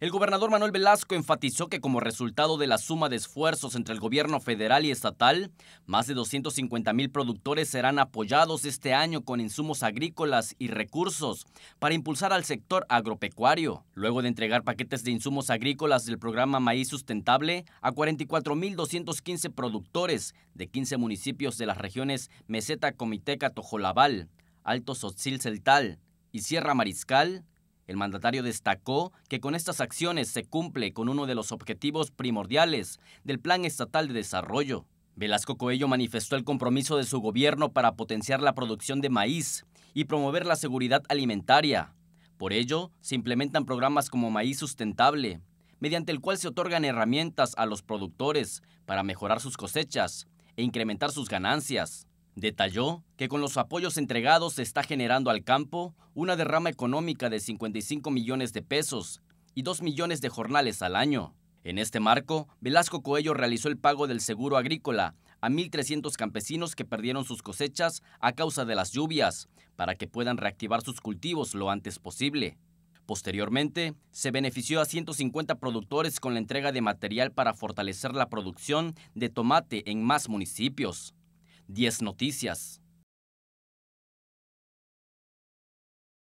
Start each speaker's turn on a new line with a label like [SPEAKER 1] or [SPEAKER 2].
[SPEAKER 1] El gobernador Manuel Velasco enfatizó que como resultado de la suma de esfuerzos entre el gobierno federal y estatal, más de 250 mil productores serán apoyados este año con insumos agrícolas y recursos para impulsar al sector agropecuario. Luego de entregar paquetes de insumos agrícolas del programa Maíz Sustentable a 44.215 productores de 15 municipios de las regiones Meseta Comiteca Tojolabal, Alto Sotzil Celtal y Sierra Mariscal, el mandatario destacó que con estas acciones se cumple con uno de los objetivos primordiales del Plan Estatal de Desarrollo. Velasco Coello manifestó el compromiso de su gobierno para potenciar la producción de maíz y promover la seguridad alimentaria. Por ello, se implementan programas como Maíz Sustentable, mediante el cual se otorgan herramientas a los productores para mejorar sus cosechas e incrementar sus ganancias. Detalló que con los apoyos entregados se está generando al campo una derrama económica de 55 millones de pesos y 2 millones de jornales al año. En este marco, Velasco Coello realizó el pago del seguro agrícola a 1.300 campesinos que perdieron sus cosechas a causa de las lluvias, para que puedan reactivar sus cultivos lo antes posible. Posteriormente, se benefició a 150 productores con la entrega de material para fortalecer la producción de tomate en más municipios. 10 Noticias.